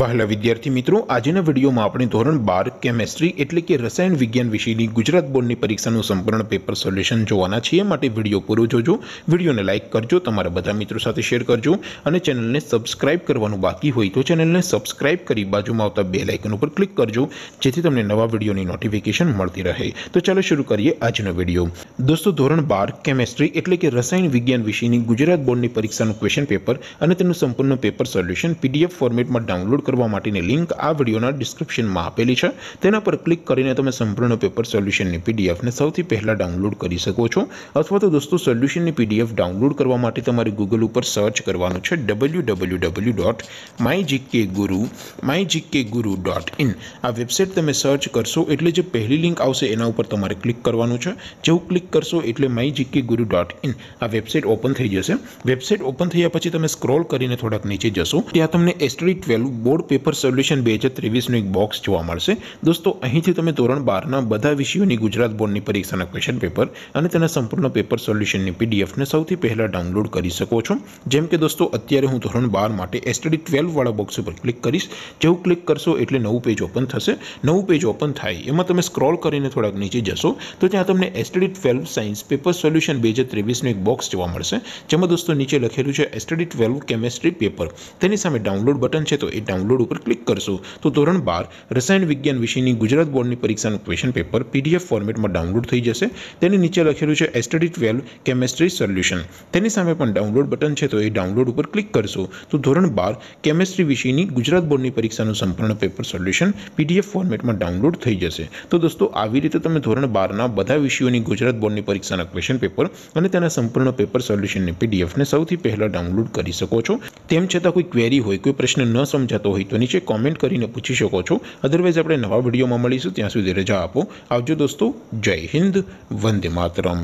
વહાલા વિદ્યાર્થી મિત્રો આજના વિડીયોમાં આપણે ધોરણ બાર કેમેસ્ટ્રી એટલે કે રસાયણ વિજ્ઞાન વિષયની ગુજરાત બોર્ડની પરીક્ષાનું સંપૂર્ણ પેપર સોલ્યુશન જોવાના છીએ માટે વિડીયો પૂરો જોજો વિડીયોને લાઇક કરજો તમારા બધા મિત્રો સાથે શેર કરજો અને ચેનલને સબસ્ક્રાઇબ કરવાનું બાકી હોય તો ચેનલને સબસ્ક્રાઇબ કરી બાજુમાં આવતા બે લાઇકન ઉપર ક્લિક કરજો જેથી તમને નવા વિડીયોની નોટિફિકેશન મળતી રહે તો ચાલો શરૂ કરીએ આજનો વિડીયો દોસ્તો ધોરણ બાર કેમેસ્ટ્રી એટલે કે રસાયણ વિજ્ઞાન વિષયની ગુજરાત બોર્ડની પરીક્ષાનું ક્વેશ્ચન પેપર અને તેનું સંપૂર્ણ પેપર સોલ્યુશન પીડીએફ ફોર્મેટમાં ડાઉનલોડ કરવા માટેની લિંક આ વિડીયોના ડિસ્ક્રિપ્શનમાં આપેલી છે તેના પર ક્લિક કરીને તમે સંપૂર્ણ પેપર સોલ્યુશનની પીડીએફને સૌથી પહેલાં ડાઉનલોડ કરી શકો છો અથવા તો દોસ્તો સોલ્યુશનની પીડીએફ ડાઉનલોડ કરવા માટે તમારે ગૂગલ ઉપર સર્ચ કરવાનું છે W W W dot my GK guru my GK guru dot in આ વેબસાઇટ તમે સર્ચ કરશો એટલે જે પહેલી લિંક આવશે એના ઉપર તમારે ક્લિક કરવાનું છે જેવું ક્લિક ક્લિક કરશો એટલે my GK guru dot in આ વેબસાઇટ ઓપન થઈ જશે વેબસાઇટ ઓપન થયા પછી તમે સ્ક્રોલ કરીને થોડાક નીચે જશો ત્યાં તમને S T twelve board paper solution બે હજાર ત્રેવીસનું એક બોક્સ જોવા મળશે દોસ્તો અહીંથી તમે ધોરણ બારના બધા વિષયોની ગુજરાત બોર્ડની પરીક્ષાના ક્વેશ્ચન પેપર અને તેના સંપૂર્ણ પેપર સોલ્યુશનની પીડીએફને સૌથી પહેલાં ડાઉનલોડ કરી શકો છો જેમ કે દોસ્તો અત્યારે હું ધોરણ બાર માટે એસટડી વાળા બોક્સ ઉપર ક્લિક કરીશ જેવું ક્લિક કરશો એટલે નવું પેજ ઓપન થશે નવું પેજ ઓપન થાય એમાં તમે સ્ક્રોલ કરીને થોડાક નીચે જશો તો ત્યાં તમને S T twelve twelve science paper solution બે હજાર ત્રેવીસનું એક બોક્સ જોવા મળશે જેમાં દોસ્તો નીચે લખેલું છે એસટડી ટ્વેલ્વ કેમેસ્ટ્રી પેપર તેની સામે ડાઉનલોડ બટન છે તો એ ડાઉનલોડ ઉપર ક્લિક કરશો તો ધોરણ બાર રસાયણ વિજ્ઞાન વિષયની ગુજરાત બોર્ડની પરીક્ષાનું ક્વેશ્ચન પેપર પીડીએફ ફોર્મેટમાં ડાઉનલોડ થઈ જશે તેની નીચે લખેલું છે એસટડી ટ્વેલ્વ કેમેસ્ટ્રી સોલ્યુશન તેની સામે પણ ડાઉનલોડ બટન છે તો એ ડાઉનલોડ ઉપર ક્લિક કરશો તો ધોરણ બાર કેમેસ્ટ્રી વિષયની ગુજરાત બોર્ડની પરીક્ષાનું સંપૂર્ણ પેપર સોલ્યુશન પીડીએફ ફોર્મેટમાં ડાઉનલોડ થઈ જશે તો દોસ્તો આવી રીતે તમે ધોરણ બારના બધા વિષયોની ગુજરાત બોર્ડ બોર્ડની પરીક્ષાના ક્વેશ્ચન પેપર અને તેના સંપૂર્ણ પેપર સોલ્યુશનની પીડીએફને સૌથી પહેલાં ડાઉનલોડ કરી શકો છો તેમ છતાં કોઈ ક્વેરી હોય કોઈ પ્રશ્ન ન સમજાતો હોય તો નીચે કોમેન્ટ કરીને પૂછી શકો છો અધરવાઇઝ આપણે નવા વિડીયોમાં મળીશું ત્યાં સુધી રજા આપો આવજો દોસ્તો જય હિન્દ વંદે માતરમ